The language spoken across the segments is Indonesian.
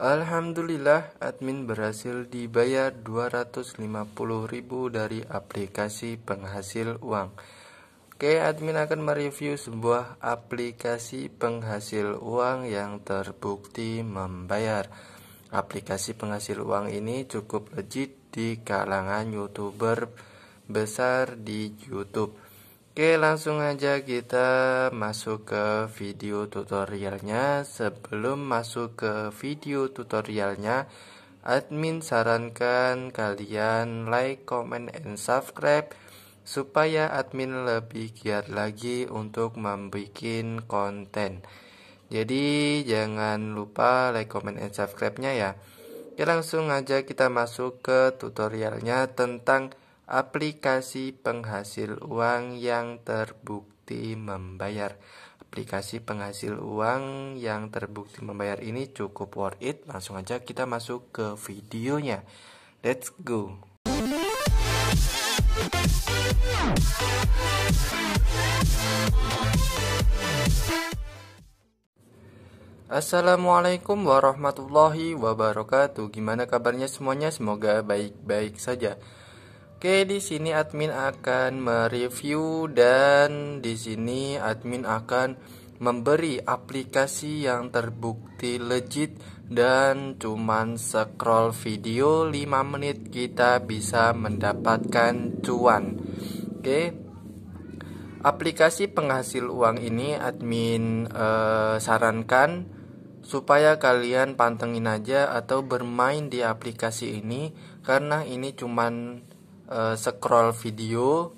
Alhamdulillah admin berhasil dibayar ribu dari aplikasi penghasil uang. Oke, admin akan mereview sebuah aplikasi penghasil uang yang terbukti membayar. Aplikasi penghasil uang ini cukup legit di kalangan YouTuber besar di YouTube. Oke langsung aja kita masuk ke video tutorialnya Sebelum masuk ke video tutorialnya Admin sarankan kalian like, comment, and subscribe Supaya admin lebih giat lagi untuk membuat konten Jadi jangan lupa like, comment, and subscribe-nya ya Oke langsung aja kita masuk ke tutorialnya tentang aplikasi penghasil uang yang terbukti membayar. Aplikasi penghasil uang yang terbukti membayar ini cukup worth it. Langsung aja kita masuk ke videonya. Let's go. Assalamualaikum warahmatullahi wabarakatuh. Gimana kabarnya semuanya? Semoga baik-baik saja. Oke, di sini admin akan mereview dan di sini admin akan memberi aplikasi yang terbukti legit dan cuman scroll video 5 menit kita bisa mendapatkan cuan. Oke. Aplikasi penghasil uang ini admin eh, sarankan supaya kalian pantengin aja atau bermain di aplikasi ini karena ini cuman Eh, scroll video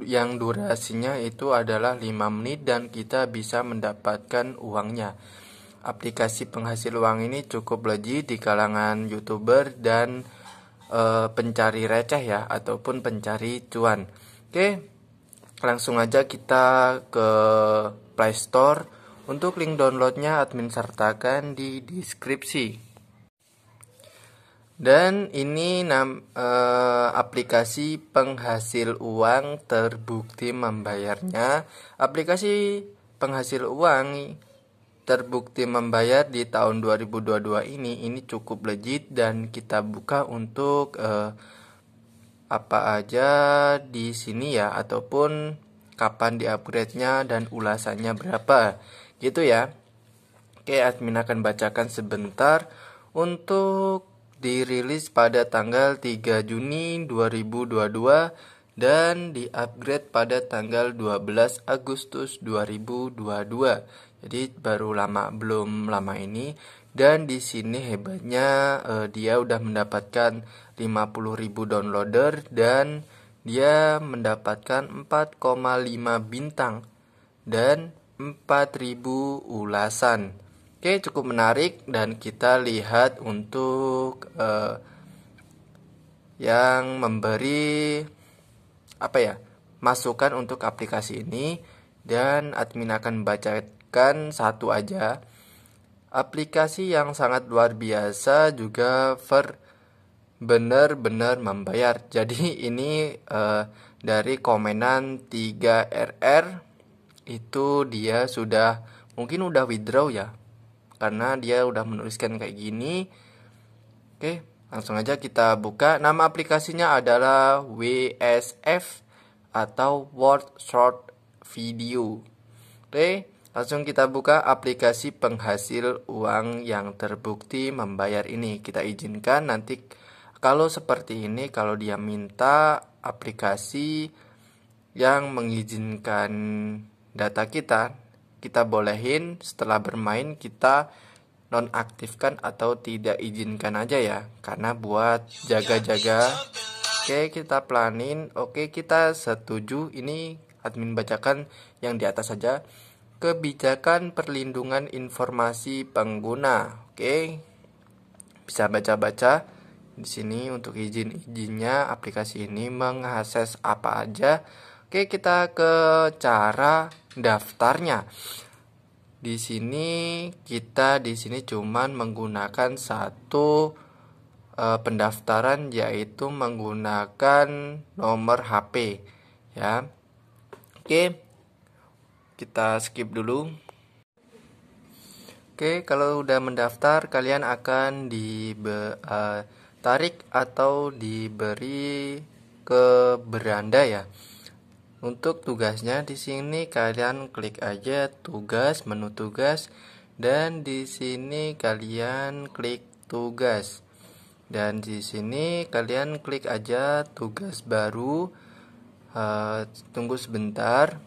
yang durasinya itu adalah 5 menit dan kita bisa mendapatkan uangnya. Aplikasi penghasil uang ini cukup leji di kalangan YouTuber dan e, pencari receh ya ataupun pencari cuan. Oke. Langsung aja kita ke playstore Untuk link downloadnya admin sertakan di deskripsi. Dan ini nam, e, aplikasi penghasil uang terbukti membayarnya. Aplikasi penghasil uang terbukti membayar di tahun 2022 ini ini cukup legit dan kita buka untuk e, apa aja di sini ya ataupun kapan di-upgrade-nya dan ulasannya berapa. Gitu ya. Oke, admin akan bacakan sebentar untuk dirilis pada tanggal 3 Juni 2022 dan diupgrade pada tanggal 12 Agustus 2022. Jadi baru lama belum lama ini dan di sini hebatnya eh, dia udah mendapatkan 50.000 downloader dan dia mendapatkan 4,5 bintang dan 4.000 ulasan. Oke, cukup menarik dan kita lihat untuk uh, yang memberi apa ya? masukan untuk aplikasi ini dan admin akan bacakan satu aja. Aplikasi yang sangat luar biasa juga ver benar-benar membayar. Jadi ini uh, dari komenan 3RR itu dia sudah mungkin udah withdraw ya karena dia udah menuliskan kayak gini oke langsung aja kita buka nama aplikasinya adalah WSF atau Word Short Video oke langsung kita buka aplikasi penghasil uang yang terbukti membayar ini kita izinkan nanti kalau seperti ini kalau dia minta aplikasi yang mengizinkan data kita kita bolehin setelah bermain kita nonaktifkan atau tidak izinkan aja ya karena buat jaga-jaga oke kita planin oke kita setuju ini admin bacakan yang di atas saja kebijakan perlindungan informasi pengguna oke bisa baca-baca di sini untuk izin-izinnya aplikasi ini mengakses apa aja Oke, kita ke cara daftarnya. Di sini kita di sini cuman menggunakan satu e, pendaftaran yaitu menggunakan nomor HP ya. Oke. Kita skip dulu. Oke, kalau udah mendaftar kalian akan ditarik eh, e, atau diberi ke beranda ya. Untuk tugasnya di sini kalian klik aja tugas menu tugas dan di sini kalian klik tugas. Dan di sini kalian klik aja tugas baru. Uh, tunggu sebentar.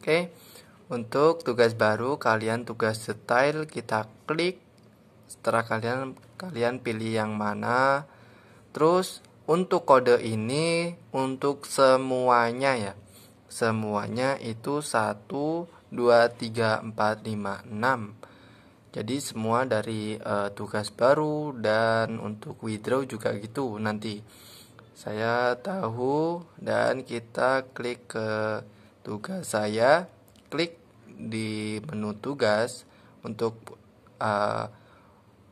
Oke. Okay. Untuk tugas baru kalian tugas style kita klik. Setelah kalian kalian pilih yang mana. Terus untuk kode ini untuk semuanya ya semuanya itu 1 2 3 4 5 6 jadi semua dari e, tugas baru dan untuk withdraw juga gitu nanti saya tahu dan kita klik ke tugas saya klik di menu tugas untuk e,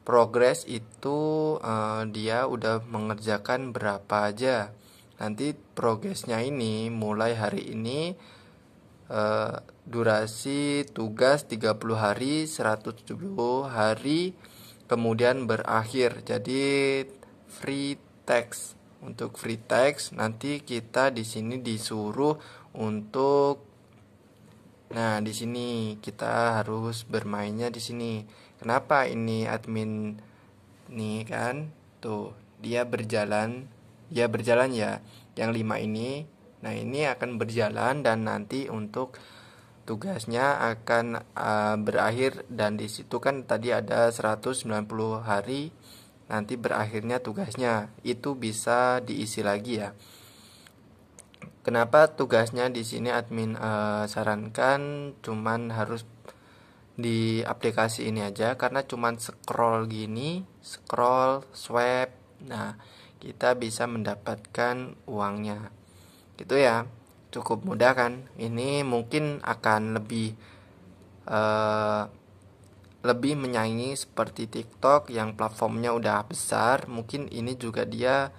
progress itu uh, dia udah mengerjakan berapa aja. Nanti progresnya ini mulai hari ini uh, durasi tugas 30 hari, 170 hari kemudian berakhir. Jadi free text. Untuk free text nanti kita di sini disuruh untuk Nah, di sini kita harus bermainnya di sini kenapa ini admin nih kan tuh dia berjalan dia berjalan ya yang lima ini nah ini akan berjalan dan nanti untuk tugasnya akan uh, berakhir dan disitu kan tadi ada 190 hari nanti berakhirnya tugasnya itu bisa diisi lagi ya kenapa tugasnya di sini admin uh, sarankan cuman harus di aplikasi ini aja karena cuman scroll gini, scroll, swipe. Nah, kita bisa mendapatkan uangnya. Gitu ya. Cukup mudah kan? Ini mungkin akan lebih uh, lebih menyaingi seperti TikTok yang platformnya udah besar. Mungkin ini juga dia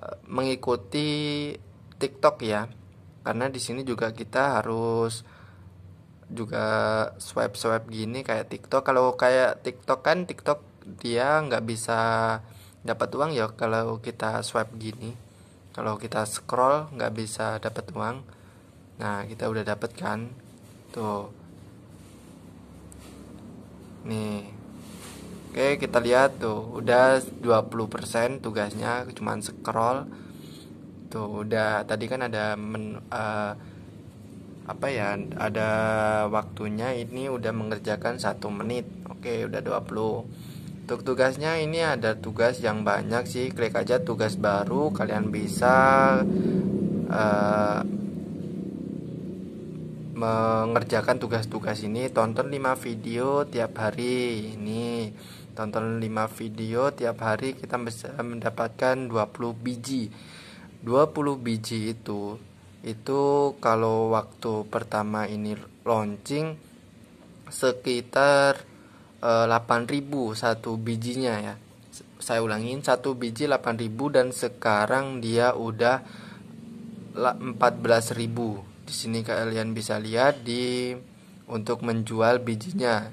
uh, mengikuti TikTok ya. Karena di sini juga kita harus juga swipe swipe gini kayak TikTok kalau kayak TikTok kan TikTok dia nggak bisa dapat uang ya kalau kita swipe gini kalau kita scroll nggak bisa dapat uang nah kita udah dapat kan tuh nih oke kita lihat tuh udah 20% tugasnya cuman scroll tuh udah tadi kan ada men, uh, apa ya ada waktunya ini udah mengerjakan satu menit oke udah 20 untuk tugasnya ini ada tugas yang banyak sih klik aja tugas baru kalian bisa uh, mengerjakan tugas-tugas ini tonton 5 video tiap hari ini tonton 5 video tiap hari kita bisa mendapatkan 20 biji 20 biji itu itu kalau waktu pertama ini launching sekitar e, eh, 8000 satu bijinya ya saya ulangin satu biji 8000 dan sekarang dia udah 14.000 di sini kalian bisa lihat di untuk menjual bijinya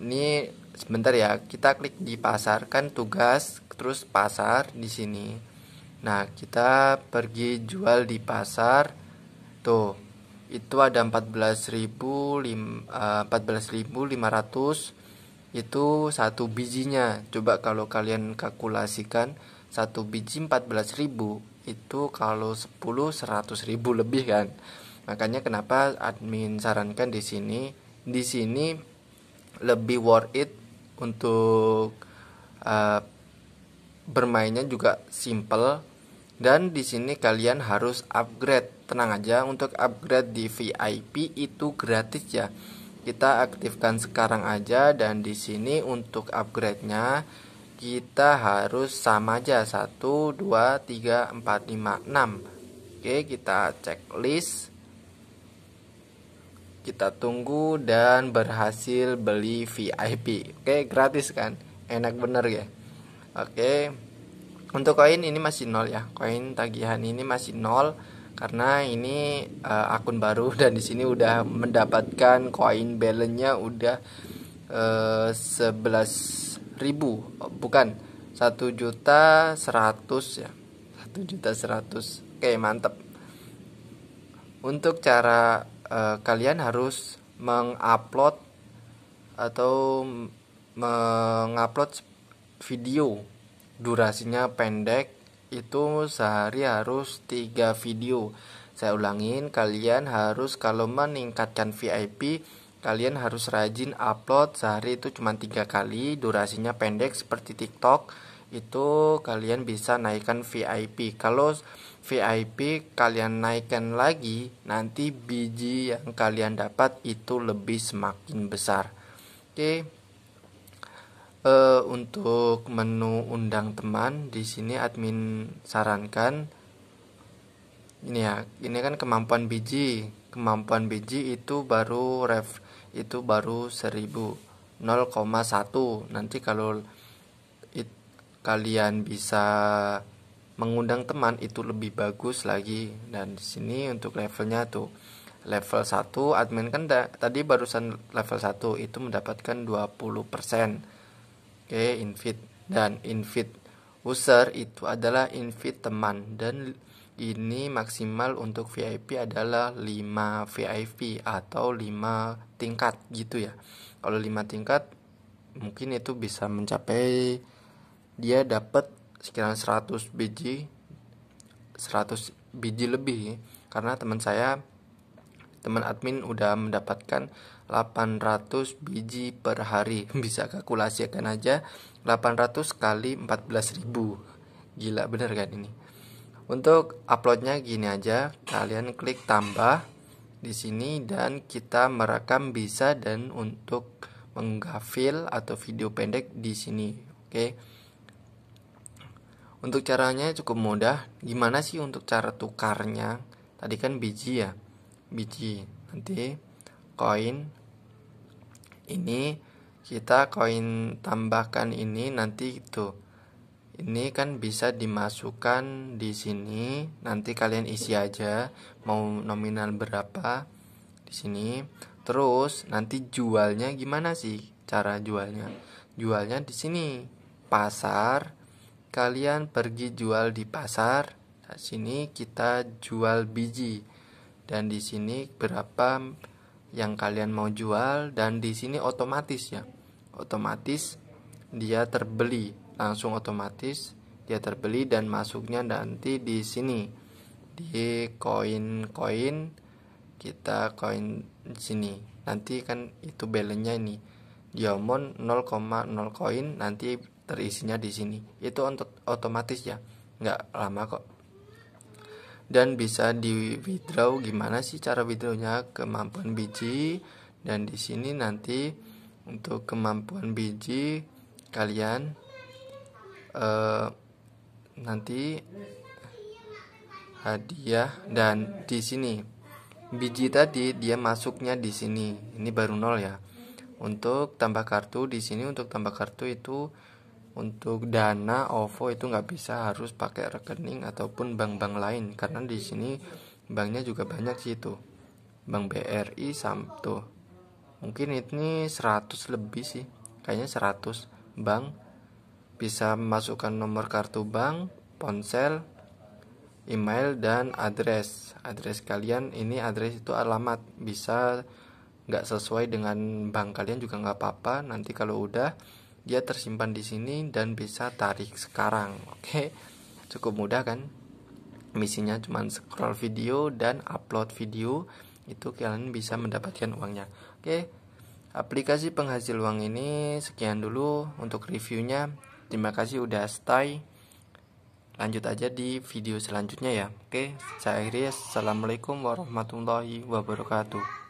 ini sebentar ya kita klik di pasar kan tugas terus pasar di sini Nah, kita pergi jual di pasar. Tuh, itu ada 14.500 14.500 eh, itu satu bijinya. Coba kalau kalian kalkulasikan satu biji 14.000 itu kalau 10 100.000 lebih kan. Makanya kenapa admin sarankan di sini di sini lebih worth it untuk uh, bermainnya juga simple dan di sini kalian harus upgrade. Tenang aja untuk upgrade di VIP itu gratis ya. Kita aktifkan sekarang aja dan di sini untuk upgrade-nya kita harus sama aja satu dua tiga empat lima enam. Oke, kita checklist kita tunggu dan berhasil beli VIP. Oke, gratis kan? Enak bener ya. Oke untuk koin ini masih nol ya koin tagihan ini masih nol karena ini uh, akun baru dan di sini udah mendapatkan koin balance-nya udah uh, eh, 11.000 bukan 1 juta 100 ya 1 juta 100 oke mantep untuk cara uh, kalian harus mengupload atau mengupload video durasinya pendek itu sehari harus tiga video saya ulangin kalian harus kalau meningkatkan VIP kalian harus rajin upload sehari itu cuma tiga kali durasinya pendek seperti TikTok itu kalian bisa naikkan VIP kalau VIP kalian naikkan lagi nanti biji yang kalian dapat itu lebih semakin besar oke okay. Uh, untuk menu undang teman di sini admin sarankan ini ya ini kan kemampuan biji kemampuan biji itu baru ref itu baru 1000 0,1 nanti kalau it, kalian bisa mengundang teman itu lebih bagus lagi dan di sini untuk levelnya tuh level 1 admin kan tadi barusan level 1 itu mendapatkan 20% okay, invite dan invite user itu adalah invite teman dan ini maksimal untuk VIP adalah 5 VIP atau 5 tingkat gitu ya. Kalau 5 tingkat mungkin itu bisa mencapai dia dapat sekitar 100 biji 100 biji lebih ya. karena teman saya teman admin udah mendapatkan 800 biji per hari bisa kalkulasikan aja 800 kali 14.000 gila bener kan ini untuk uploadnya gini aja kalian klik tambah di sini dan kita merekam bisa dan untuk mengunggah atau video pendek di sini oke untuk caranya cukup mudah gimana sih untuk cara tukarnya tadi kan biji ya biji nanti koin ini kita koin tambahkan ini nanti itu ini kan bisa dimasukkan di sini nanti kalian isi aja mau nominal berapa di sini terus nanti jualnya gimana sih cara jualnya jualnya di sini pasar kalian pergi jual di pasar di sini kita jual biji dan di sini berapa yang kalian mau jual dan di sini otomatis ya otomatis dia terbeli langsung otomatis dia terbeli dan masuknya nanti di sini di koin-koin kita koin sini nanti kan itu balance-nya ini diamond 0,0 koin nanti terisinya di sini itu untuk otomatis ya nggak lama kok dan bisa di withdraw gimana sih cara withdrawnya kemampuan biji dan di sini nanti untuk kemampuan biji kalian uh, nanti hadiah dan di sini biji tadi dia masuknya di sini ini baru nol ya untuk tambah kartu di sini untuk tambah kartu itu untuk dana OVO itu nggak bisa harus pakai rekening ataupun bank-bank lain karena di sini banknya juga banyak sih itu bank BRI Samto mungkin ini 100 lebih sih kayaknya 100 bank bisa memasukkan nomor kartu bank ponsel email dan address address kalian ini address itu alamat bisa nggak sesuai dengan bank kalian juga nggak apa-apa nanti kalau udah dia tersimpan di sini dan bisa tarik sekarang oke cukup mudah kan misinya cuma scroll video dan upload video itu kalian bisa mendapatkan uangnya oke aplikasi penghasil uang ini sekian dulu untuk reviewnya terima kasih udah stay lanjut aja di video selanjutnya ya oke saya akhiri assalamualaikum warahmatullahi wabarakatuh